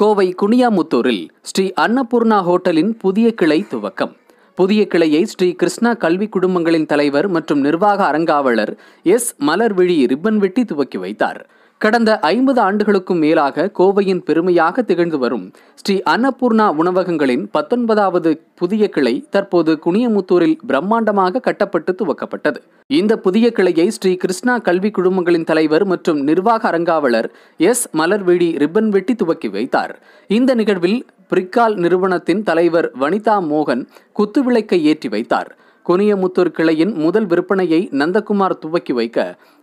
கோவை குனியாமுத்தூரில் ஸ்ரீ அன்னபூர்ணா ஹோட்டலின் புதிய கிளை துவக்கம் புதிய கிளையை ஸ்ரீ கிருஷ்ணா கல்வி குடும்பங்களின் தலைவர் மற்றும் நிர்வாக அரங்காவலர் எஸ் மலர்விழி ரிப்பன் வெட்டி துவக்கி வைத்தார் கடந்த ஐம்பது ஆண்டுகளுக்கும் மேலாக கோவையின் பெருமையாக திகழ்ந்து வரும் ஸ்ரீ அன்னபூர்ணா உணவகங்களின் பத்தொன்பதாவது புதிய கிளை தற்போது குனியமுத்தூரில் பிரம்மாண்டமாக கட்டப்பட்டு துவக்கப்பட்டது இந்த புதிய கிளையை ஸ்ரீ கிருஷ்ணா கல்வி குழுமங்களின் தலைவர் மற்றும் நிர்வாக அரங்காவலர் எஸ் மலர்விழி ரிப்பன் வெட்டி துவக்கி வைத்தார் இந்த நிகழ்வில் பிரிக்கால் நிறுவனத்தின் தலைவர் வனிதா மோகன் குத்துவிளக்கை ஏற்றி வைத்தார் குனியமுத்தூர் கிளையின் முதல் விற்பனையை நந்தகுமார் துவக்கி வைக்க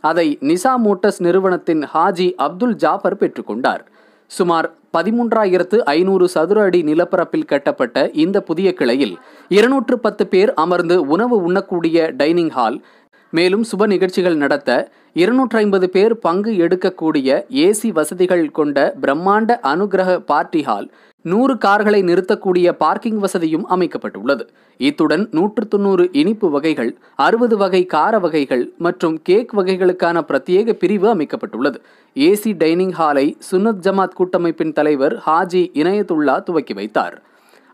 அதை நிசா மோட்டர்ஸ் நிறுவனத்தின் ஹாஜி அப்துல் ஜாஃபர் பெற்றுக்கொண்டார் சுமார் பதிமூன்றாயிரத்து ஐநூறு சதுர அடி நிலப்பரப்பில் கட்டப்பட்ட இந்த புதிய கிளையில் இருநூற்று பத்து பேர் அமர்ந்து உணவு உண்ணக்கூடிய டைனிங் ஹால் மேலும் சுப நிகழ்ச்சிகள் நடத்த இருநூற்றி ஐம்பது பேர் பங்கு எடுக்கக்கூடிய ஏசி வசதிகள் கொண்ட பிரம்மாண்ட அனுகிரக பார்ட்டி ஹால் நூறு கார்களை நிறுத்தக்கூடிய பார்க்கிங் வசதியும் அமைக்கப்பட்டுள்ளது இத்துடன் நூற்று தொண்ணூறு இனிப்பு வகைகள் அறுபது வகை கார வகைகள் மற்றும் கேக் வகைகளுக்கான பிரத்யேக பிரிவு அமைக்கப்பட்டுள்ளது ஏசி டைனிங் ஹாலை சுன்னத் ஜமாத் கூட்டமைப்பின் தலைவர் ஹாஜி இணையதுல்லா துவக்கி வைத்தார்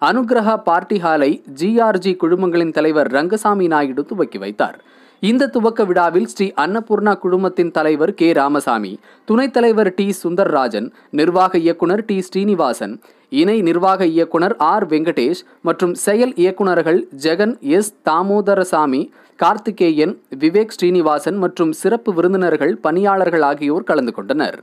அனுகிரகா பார்ட்டி ஹாலை ஜிஆர்ஜி குழுமங்களின் தலைவர் ரங்கசாமி நாயுடு துவக்கி வைத்தார் இந்த துவக்க விழாவில் ஸ்ரீ அன்னபூர்ணா குழுமத்தின் தலைவர் கே ராமசாமி துணைத் தலைவர் டி சுந்தர்ராஜன் நிர்வாக இயக்குனர் டி ஸ்ரீனிவாசன் இணை நிர்வாக இயக்குனர் ஆர் வெங்கடேஷ் மற்றும் செயல் இயக்குநர்கள் ஜெகன் எஸ் தாமோதரசாமி கார்த்திகேயன் விவேக் ஸ்ரீனிவாசன் மற்றும் சிறப்பு விருந்தினர்கள் பணியாளர்கள் ஆகியோர் கலந்து கொண்டனர்